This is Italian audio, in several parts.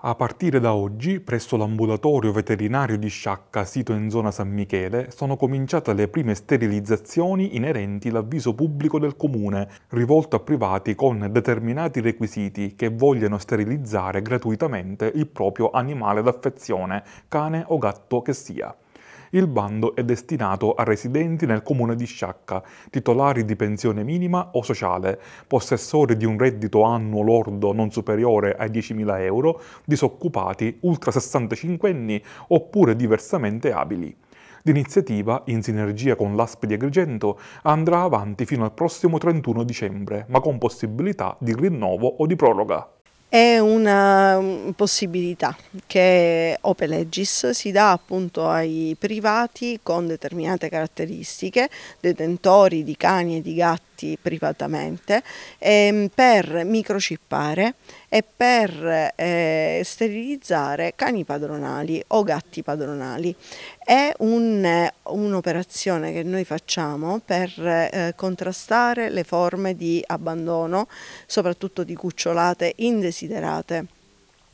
A partire da oggi, presso l'ambulatorio veterinario di Sciacca, sito in zona San Michele, sono cominciate le prime sterilizzazioni inerenti l'avviso pubblico del comune, rivolto a privati con determinati requisiti che vogliono sterilizzare gratuitamente il proprio animale d'affezione, cane o gatto che sia. Il bando è destinato a residenti nel comune di Sciacca, titolari di pensione minima o sociale, possessori di un reddito annuo lordo non superiore ai 10.000 euro, disoccupati, ultra 65 anni oppure diversamente abili. L'iniziativa, in sinergia con l'ASP di Agrigento, andrà avanti fino al prossimo 31 dicembre, ma con possibilità di rinnovo o di proroga è una mm, possibilità che Open Legis si dà appunto ai privati con determinate caratteristiche, detentori di cani e di gatti dati privatamente ehm, per microcippare e per eh, sterilizzare cani padronali o gatti padronali. È un'operazione che noi facciamo per eh, contrastare le forme di abbandono, soprattutto di cucciolate indesiderate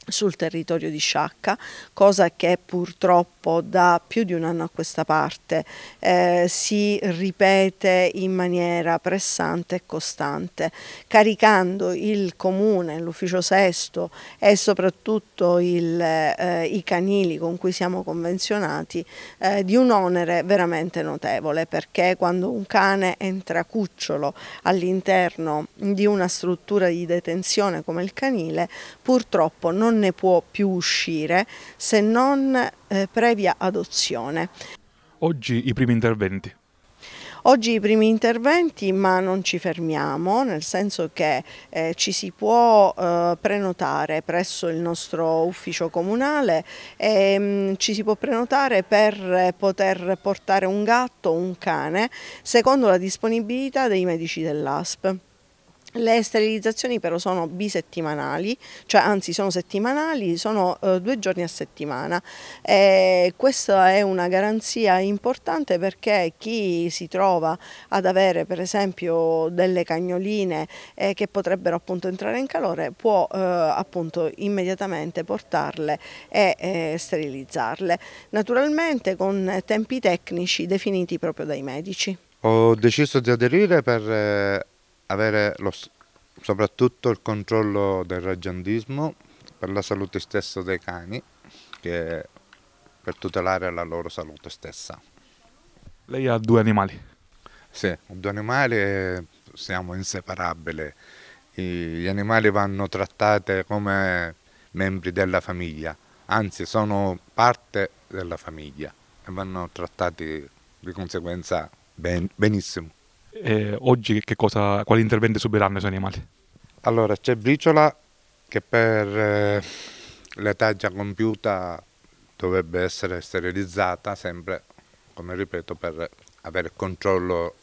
sul territorio di Sciacca, cosa che purtroppo da più di un anno a questa parte eh, si ripete in maniera pressante e costante, caricando il comune, l'ufficio sesto e soprattutto il, eh, i canili con cui siamo convenzionati eh, di un onere veramente notevole, perché quando un cane entra cucciolo all'interno di una struttura di detenzione come il canile, purtroppo non non ne può più uscire se non eh, previa adozione. Oggi i primi interventi. Oggi i primi interventi, ma non ci fermiamo, nel senso che eh, ci si può eh, prenotare presso il nostro ufficio comunale, e, mh, mm, ci si può prenotare per eh, poter portare un gatto o un cane secondo la disponibilità dei medici dell'ASP. Le sterilizzazioni però sono bisettimanali, cioè anzi sono settimanali, sono eh, due giorni a settimana. E eh, questa è una garanzia importante perché chi si trova ad avere per esempio delle cagnoline eh, che potrebbero appunto entrare in calore può eh, appunto immediatamente portarle e eh, sterilizzarle, naturalmente con tempi tecnici definiti proprio dai medici. Ho deciso di aderire per eh, avere lo, soprattutto il controllo del raggiandismo per la salute stessa dei cani, che per tutelare la loro salute stessa. Lei ha due animali? Sì, due animali siamo inseparabili. gli animali vanno trattati come membri della famiglia, anzi sono parte della famiglia e vanno trattati di conseguenza ben, benissimo eh, oggi cosa, quali interventi subiranno i animali? Allora, c'è Briciola che per eh, l'età già compiuta dovrebbe essere sterilizzata sempre, come ripeto, per avere controllo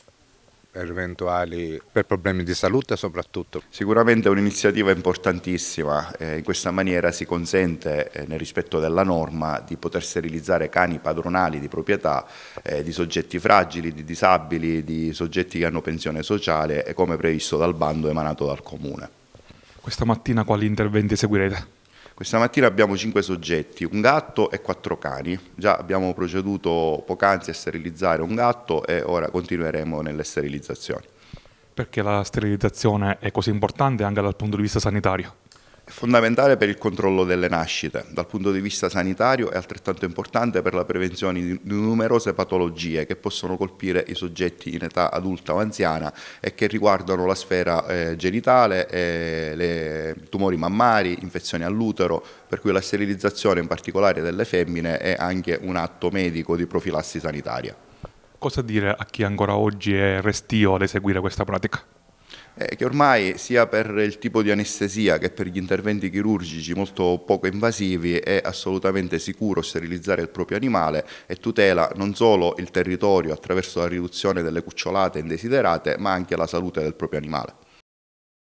eventuali per problemi di salute soprattutto. Sicuramente è un'iniziativa importantissima, eh, in questa maniera si consente eh, nel rispetto della norma di poter sterilizzare cani padronali di proprietà eh, di soggetti fragili, di disabili, di soggetti che hanno pensione sociale e come previsto dal bando emanato dal comune. Questa mattina quali interventi seguirete? Questa mattina abbiamo cinque soggetti, un gatto e quattro cani. Già abbiamo proceduto poc'anzi a sterilizzare un gatto e ora continueremo nelle sterilizzazioni. Perché la sterilizzazione è così importante anche dal punto di vista sanitario? fondamentale per il controllo delle nascite, dal punto di vista sanitario è altrettanto importante per la prevenzione di numerose patologie che possono colpire i soggetti in età adulta o anziana e che riguardano la sfera eh, genitale, eh, le, tumori mammari, infezioni all'utero, per cui la sterilizzazione in particolare delle femmine è anche un atto medico di profilassi sanitaria. Cosa dire a chi ancora oggi è restio ad eseguire questa pratica? eh, che ormai sia per il tipo di anestesia che per gli interventi chirurgici molto poco invasivi è assolutamente sicuro sterilizzare il proprio animale e tutela non solo il territorio attraverso la riduzione delle cucciolate indesiderate ma anche la salute del proprio animale.